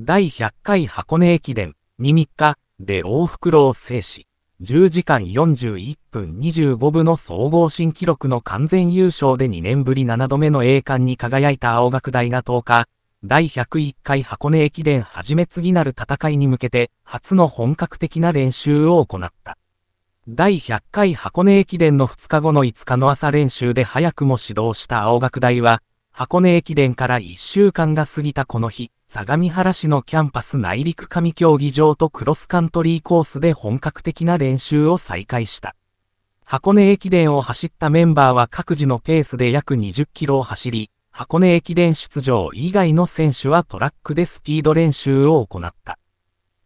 第100回箱根駅伝2 3日で大袋を制し、10時間41分25分の総合新記録の完全優勝で2年ぶり7度目の栄冠に輝いた青学大が10日、第101回箱根駅伝はじめ次なる戦いに向けて初の本格的な練習を行った。第100回箱根駅伝の2日後の5日の朝練習で早くも指導した青学大は、箱根駅伝から1週間が過ぎたこの日、相模原市のキャンパス内陸上競技場とクロスカントリーコースで本格的な練習を再開した。箱根駅伝を走ったメンバーは各自のペースで約20キロを走り、箱根駅伝出場以外の選手はトラックでスピード練習を行った。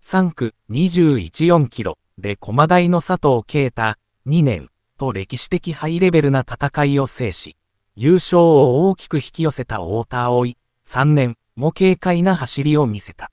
3区214キロで駒台の佐藤啓太2年と歴史的ハイレベルな戦いを制し、優勝を大きく引き寄せた太田葵3年も軽快な走りを見せた。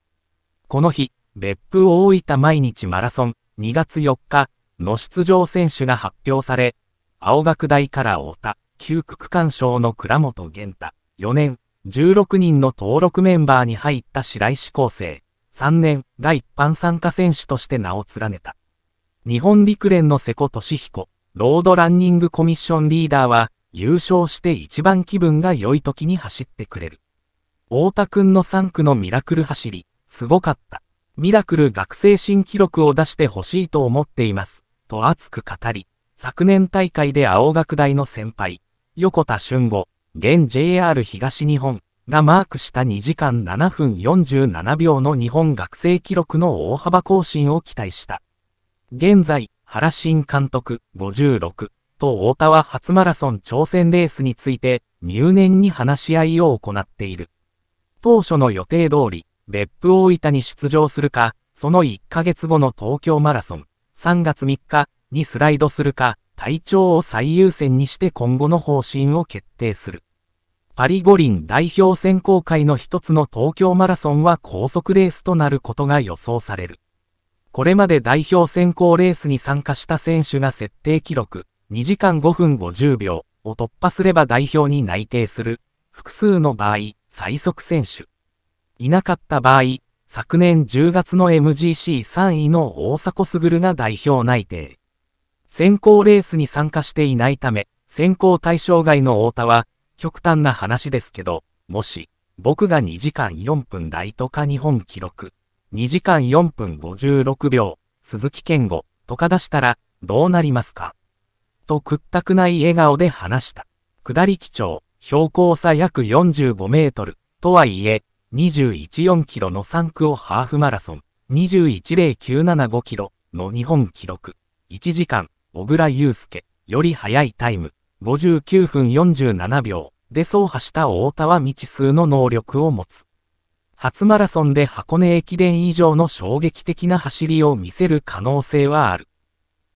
この日、別府大分毎日マラソン2月4日の出場選手が発表され、青学大から太田、旧区区間賞の倉本玄太、4年、16人の登録メンバーに入った白石高生、3年が一般参加選手として名を連ねた。日本陸連の瀬古俊彦、ロードランニングコミッションリーダーは、優勝して一番気分が良い時に走ってくれる。太田くんの3区のミラクル走り、すごかった。ミラクル学生新記録を出してほしいと思っています。と熱く語り、昨年大会で青学大の先輩、横田俊吾、現 JR 東日本がマークした2時間7分47秒の日本学生記録の大幅更新を期待した。現在、原新監督56と太田は初マラソン挑戦レースについて入念に話し合いを行っている。当初の予定通り、別府大分に出場するか、その1ヶ月後の東京マラソン、3月3日にスライドするか、体調を最優先にして今後の方針を決定する。パリ五輪代表選考会の一つの東京マラソンは高速レースとなることが予想される。これまで代表選考レースに参加した選手が設定記録2時間5分50秒を突破すれば代表に内定する。複数の場合、最速選手。いなかった場合、昨年10月の MGC3 位の大迫傑が代表内定。選考レースに参加していないため、選考対象外の太田は、極端な話ですけど、もし、僕が2時間4分大とか日本記録、2時間4分56秒、鈴木健吾、とか出したら、どうなりますかと屈託ない笑顔で話した。下り基調。標高差約45メートル、とはいえ、214キロの3区をハーフマラソン、210975キロの日本記録、1時間、小倉祐介、より速いタイム、59分47秒で走破した大田は未知数の能力を持つ。初マラソンで箱根駅伝以上の衝撃的な走りを見せる可能性はある。